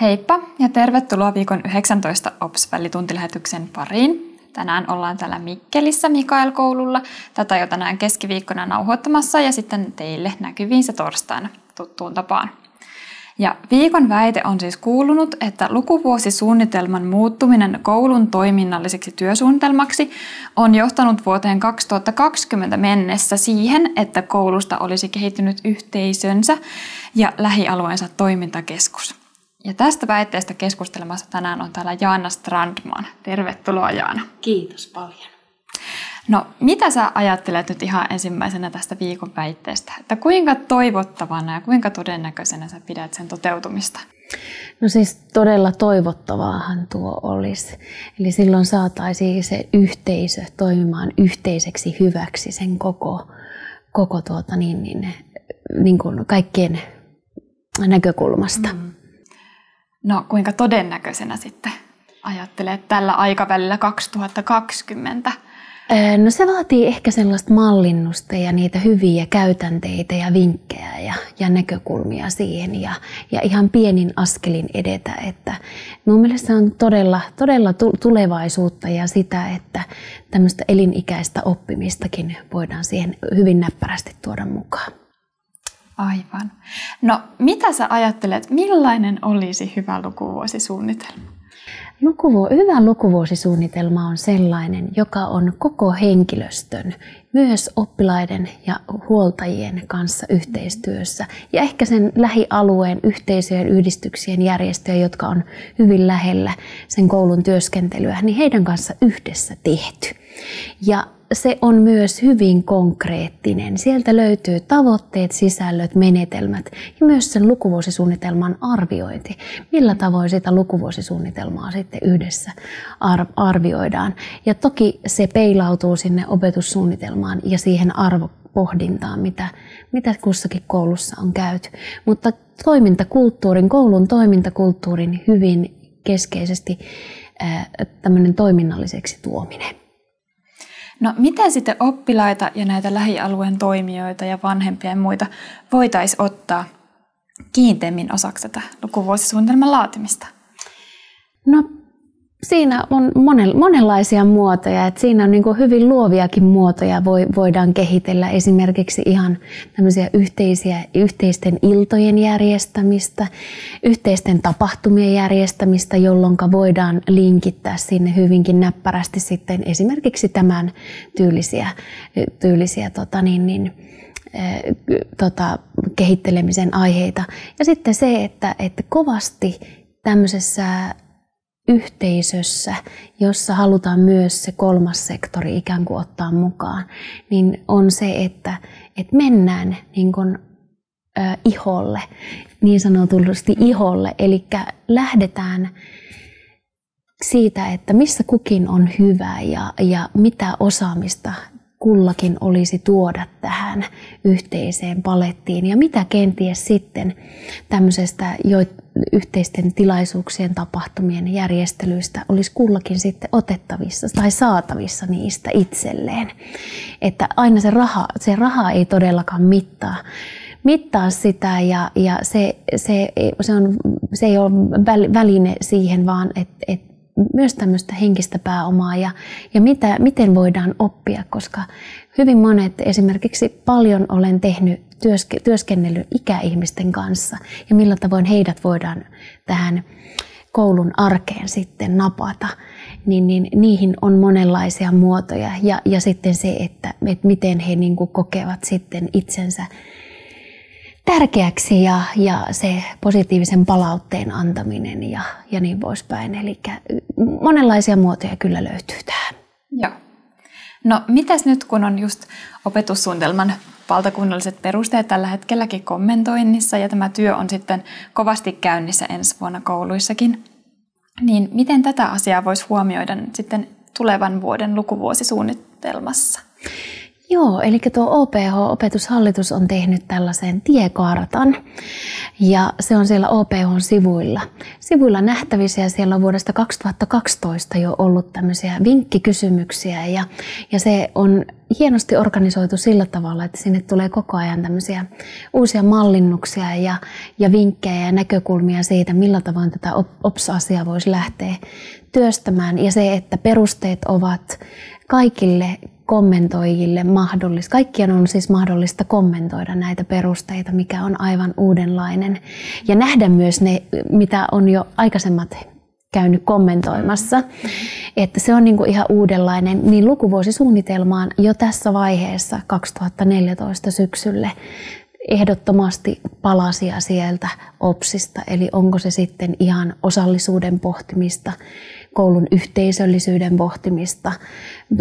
Heippa ja tervetuloa viikon 19 OPS-välituntilähetyksen pariin. Tänään ollaan täällä Mikkelissä Mikael-koululla. Tätä jo tänään keskiviikkona nauhoittamassa ja sitten teille näkyviin se torstaina tuttuun tapaan. Ja viikon väite on siis kuulunut, että lukuvuosisuunnitelman muuttuminen koulun toiminnalliseksi työsuunnitelmaksi on johtanut vuoteen 2020 mennessä siihen, että koulusta olisi kehittynyt yhteisönsä ja lähialueensa toimintakeskus. Ja tästä väitteestä keskustelemassa tänään on täällä Jaana Strandman. Tervetuloa Jaana. Kiitos paljon. No, mitä sä ajattelet nyt ihan ensimmäisenä tästä viikon väitteestä? Että kuinka toivottavana ja kuinka todennäköisenä sä pidät sen toteutumista? No siis todella toivottavaahan tuo olisi. Eli silloin saataisiin se yhteisö toimimaan yhteiseksi hyväksi sen koko, koko tuota niin, niin, niin kuin kaikkien näkökulmasta. Mm-hmm. No kuinka todennäköisenä sitten ajattelee tällä aikavälillä 2020? No se vaatii ehkä sellaista mallinnusta ja niitä hyviä käytänteitä ja vinkkejä ja, ja näkökulmia siihen ja, ja ihan pienin askelin edetä. Että mun mielestä on todella, todella tulevaisuutta ja sitä, että tämmöistä elinikäistä oppimistakin voidaan siihen hyvin näppärästi tuoda mukaan. Aivan. No mitä sä ajattelet, millainen olisi hyvä lukuvuosisuunnitelma? Lukuvu- hyvä lukuvuosisuunnitelma on sellainen, joka on koko henkilöstön, myös oppilaiden ja huoltajien kanssa yhteistyössä ja ehkä sen lähialueen yhteisöjen, yhdistyksien, järjestöjen, jotka on hyvin lähellä sen koulun työskentelyä, niin heidän kanssa yhdessä tehty. Ja se on myös hyvin konkreettinen. Sieltä löytyy tavoitteet, sisällöt, menetelmät ja myös sen lukuvuosisuunnitelman arviointi. Millä tavoin sitä lukuvuosisuunnitelmaa sitten yhdessä arvioidaan. Ja toki se peilautuu sinne opetussuunnitelmaan ja siihen arvopohdintaan, mitä, mitä kussakin koulussa on käyty. Mutta toimintakulttuurin, koulun toimintakulttuurin hyvin keskeisesti tämmöinen toiminnalliseksi tuominen. No miten sitten oppilaita ja näitä lähialueen toimijoita ja vanhempia ja muita voitaisiin ottaa kiinteämmin osaksi tätä lukuvuosisuunnitelman laatimista? No siinä on monen, monenlaisia muotoja. Että siinä on niin kuin hyvin luoviakin muotoja voi, voidaan kehitellä. Esimerkiksi ihan tämmöisiä yhteisiä, yhteisten iltojen järjestämistä, yhteisten tapahtumien järjestämistä, jolloin voidaan linkittää sinne hyvinkin näppärästi sitten esimerkiksi tämän tyylisiä, tyylisiä tota niin, niin, tota, kehittelemisen aiheita. Ja sitten se, että, että kovasti tämmöisessä yhteisössä, jossa halutaan myös se kolmas sektori ikään kuin ottaa mukaan, niin on se, että, että mennään niin kuin, ä, iholle, niin sanotusti iholle, eli lähdetään siitä, että missä kukin on hyvä ja, ja mitä osaamista kullakin olisi tuoda tähän yhteiseen palettiin ja mitä kenties sitten tämmöisestä yhteisten tilaisuuksien, tapahtumien järjestelyistä olisi kullakin sitten otettavissa tai saatavissa niistä itselleen. Että aina se raha, se raha ei todellakaan mittaa, mittaa sitä ja, ja se, se, se, on, se ei ole väline siihen, vaan että et myös tämmöistä henkistä pääomaa ja, ja mitä, miten voidaan oppia, koska hyvin monet, esimerkiksi paljon olen tehnyt työske, työskennellyt ikäihmisten kanssa ja millä tavoin heidät voidaan tähän koulun arkeen sitten napata, niin, niin niihin on monenlaisia muotoja. Ja, ja sitten se, että, että miten he niin kuin kokevat sitten itsensä tärkeäksi ja, ja se positiivisen palautteen antaminen ja, ja niin poispäin. Eli monenlaisia muotoja kyllä löytyy tähän. Joo. No mitäs nyt, kun on just opetussuunnitelman valtakunnalliset perusteet tällä hetkelläkin kommentoinnissa ja tämä työ on sitten kovasti käynnissä ensi vuonna kouluissakin, niin miten tätä asiaa voisi huomioida sitten tulevan vuoden lukuvuosisuunnitelmassa? Joo, eli tuo OPH-opetushallitus on tehnyt tällaisen tiekartan ja se on siellä OPH-sivuilla. Sivuilla nähtävissä ja siellä on vuodesta 2012 jo ollut tämmöisiä vinkkikysymyksiä ja, ja se on hienosti organisoitu sillä tavalla, että sinne tulee koko ajan tämmöisiä uusia mallinnuksia ja, ja vinkkejä ja näkökulmia siitä, millä tavoin tätä OPS-asiaa voisi lähteä työstämään ja se, että perusteet ovat kaikille kommentoijille mahdollista, kaikkien on siis mahdollista kommentoida näitä perusteita, mikä on aivan uudenlainen. Ja nähdä myös ne, mitä on jo aikaisemmat käynyt kommentoimassa. Että se on niinku ihan uudenlainen, niin lukuvuosisuunnitelmaan jo tässä vaiheessa 2014 syksylle ehdottomasti palasia sieltä OPSista, eli onko se sitten ihan osallisuuden pohtimista, koulun yhteisöllisyyden pohtimista,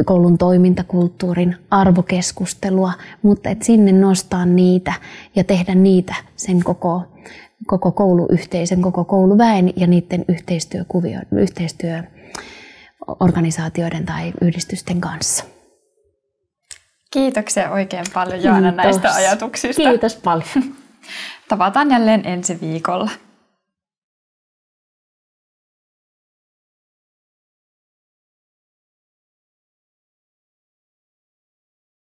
koulun toimintakulttuurin arvokeskustelua, mutta että sinne nostaa niitä ja tehdä niitä sen koko, koko kouluyhteisön, koko kouluväen ja niiden yhteistyöorganisaatioiden tai yhdistysten kanssa. Kiitoksia oikein paljon Joana Kiitos. näistä ajatuksista. Kiitos paljon. Tavataan jälleen ensi viikolla.